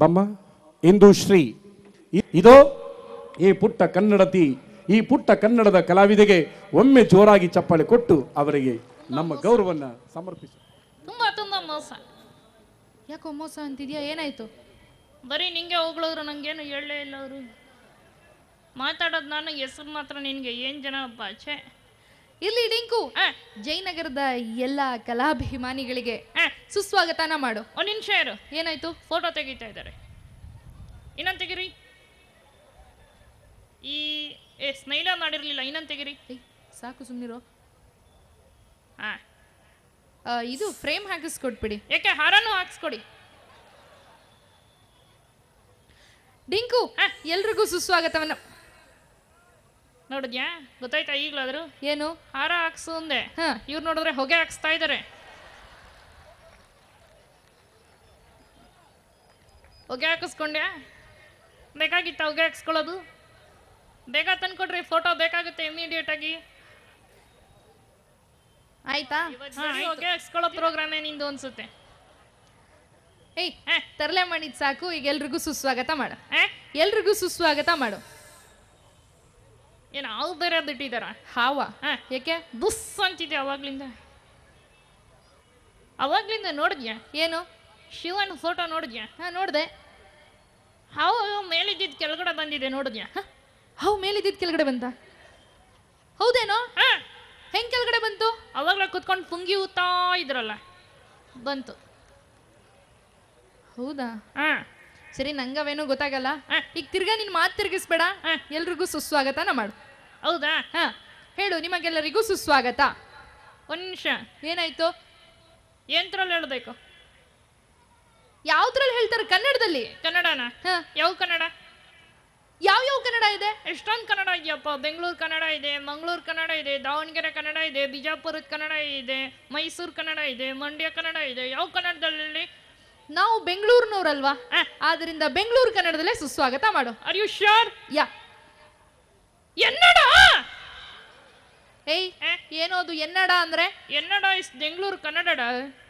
ಬಮ್ಮ ಇಂದು ಶ್ರೀ ಇದೋ ಈ ಪುಟ್ಟ ಕನ್ನಡತಿ ಈ ಪುಟ್ಟ ಕನ್ನಡದ ಕಲಾವಿದೆಗೆ ಒಮ್ಮೆ ಜೋರಾಗಿ ಚಪ್ಪಾಳೆ ಕೊಟ್ಟು ಅವರಿಗೆ ನಮ್ಮ ಗೌರವವನ್ನು ಸಮರ್ಪಿಸಿ ತುಂಬಾ ತುಂಬಾ ಮೋಸ ಯಾಕೋ ಮೋಸ ಅಂತಿದ್ಯಾ ಏನಾಯ್ತು ಬರೀ ನಿಂಗೆ ಹೋಗ್ಳವ್ರು ನಂಗೇನು ಹೇಳಲೇ ಇಲ್ಲ ಅವರು ಮಾತಾಡೋದು ನಾನು ಹೆಸರು ಮಾತ್ರ ನಿನಗೆ ಏನು ಜನ ಬಾಚೆ ಇಲ್ಲಿ ಡಿಂಕು ಜಯನಗರದ ಎಲ್ಲ ಕಲಾಭಿಮಾನಿಗಳಿಗೆ ಸುಸ್ವಾಗತನ ಮಾಡು ಒಂದು ನಿಮಿಷ ಏನಾಯ್ತು ಫೋಟೋ ತೆಗಿತಾ ಇದ್ದಾರೆ ಇನ್ನೊಂದು ತೆಗಿರಿ ಈ ಏ ಸ್ನೈಲ ಮಾಡಿರ್ಲಿಲ್ಲ ಇನ್ನೊಂದು ತೆಗಿರಿ ಸಾಕು ಸುಮ್ಮನಿರು ಹ ಇದು ಫ್ರೇಮ್ ಹಾಕಿಸ್ಕೊಟ್ಬಿಡಿ ಯಾಕೆ ಹಾರನೂ ಹಾಕಿಸ್ಕೊಡಿ ಡಿಂಕು ಎಲ್ರಿಗೂ ಸುಸ್ವಾಗತವನ್ನು ನೋಡಿದ್ಯಾ ಗೊತ್ತಾಯ್ತಾ ಈಗಲಾದರೂ ಏನು ಹಾರ ಹಾಕ್ಸು ಅಂದೆ ಇವ್ರು ನೋಡಿದ್ರೆ ಹೊಗೆ ಹಾಕ್ಸ್ತಾ ಇದ್ದಾರೆ ಹೊಗೆ ಹಾಕಿಸ್ಕೊಂಡೆ ಬೇಕಾಗಿತ್ತ ಹೊಗೆ ಹಾಕ್ಸ್ಕೊಳ್ಳೋದು ಬೇಗ ತಂದ್ಕೊಡ್ರಿ ಫೋಟೋ ಬೇಕಾಗುತ್ತೆ ಇಮಿಡಿಯೇಟ್ ಆಗಿ ಆಯ್ತಾ ಹೊಗೆ ಹಾಕ್ಸ್ಕೊಳ್ಳೋ ಪ್ರೋಗ್ರಾಮ್ ಏನಿಂದು ಅನ್ಸುತ್ತೆ ತರಲೆ ಮಾಡಿದ್ ಸಾಕು ಈಗ ಎಲ್ರಿಗೂ ಸುಸ್ವಾಗತ ಮಾಡು ಎಲ್ರಿಗೂ ಸುಸ್ವಾಗತ ಮಾಡು ಏನು ಹಾವು ಬೇರೆ ಬಿಟ್ಟಿದ್ದಾರ ಹಾವ ಹಾಂ ಯಾಕೆ ಬುಸ್ ಅಂತಿದೆ ಅವಾಗ್ಲಿಂದ ಅವಾಗ್ಲಿಂದ ನೋಡಿದ್ಯಾ ಏನು ಶಿವನ ಫೋಟೋ ನೋಡಿದ್ಯಾ ಹಾಂ ನೋಡಿದೆ ಹಾವು ಮೇಲಿದ್ದಿದ್ದು ಕೆಳಗಡೆ ಬಂದಿದೆ ನೋಡಿದ್ಯಾ ಹಾಂ ಹಾವು ಮೇಲಿದ್ದಿದ್ದು ಕೆಳಗಡೆ ಬಂತ ಹೌದೇನೋ ಹಾಂ ಹೆಂಗೆ ಕೆಳಗಡೆ ಬಂತು ಅವಾಗಲೇ ಕುತ್ಕೊಂಡು ಪುಂಗಿ ಊತಾ ಇದ್ರಲ್ಲ ಬಂತು ಹೌದಾ ಹಾಂ ಸರಿ ನಂಗವೇನೋ ಗೊತ್ತಾಗಲ್ಲ ಈಗ ತಿರ್ಗಾ ಮಾತ್ ಮಾತು ತಿರ್ಗಿಸ್ಬೇಡ ಎಲ್ರಿಗೂ ಸುಸ್ವಾಗತನ ಮಾಡು ಹೌದಾ ಹಾ ಹೇಳು ನಿಮಗೆಲ್ಲರಿಗೂ ಸುಸ್ವಾಗತ ಒಂದ್ ನಿಮಿಷ ಏನಾಯ್ತು ಏನರಲ್ಲಿ ಹೇಳಬೇಕು ಯಾವ್ದ್ರಲ್ಲಿ ಹೇಳ್ತಾರೆ ಕನ್ನಡದಲ್ಲಿ ಕನ್ನಡನ ಯಾವ ಕನ್ನಡ ಯಾವ ಯಾವ ಕನ್ನಡ ಇದೆ ಎಷ್ಟೊಂದು ಕನ್ನಡ ಇದೆಯಪ್ಪ ಬೆಂಗಳೂರು ಕನ್ನಡ ಇದೆ ಮಂಗಳೂರು ಕನ್ನಡ ಇದೆ ದಾವಣಗೆರೆ ಕನ್ನಡ ಇದೆ ಬಿಜಾಪುರದ ಕನ್ನಡ ಇದೆ ಮೈಸೂರು ಕನ್ನಡ ಇದೆ ಮಂಡ್ಯ ಕನ್ನಡ ಇದೆ ಯಾವ ಕನ್ನಡದಲ್ಲಿ ನಾವು ಬೆಂಗಳೂರಿನವರಲ್ವಾ ಆದ್ರಿಂದ ಬೆಂಗಳೂರು ಕನ್ನಡದಲ್ಲೇ ಸುಸ್ವಾಗತ ಮಾಡು ಆರ್ ಯು ಶ್ಯೂರ್ ಯಾ ಎನ್ನಡ ಏಯ್ ಏನೋದು ಎನ್ನಡ ಅಂದ್ರೆ ಎನ್ನಡ ಇಸ್ ಬೆಂಗಳೂರು ಕನ್ನಡ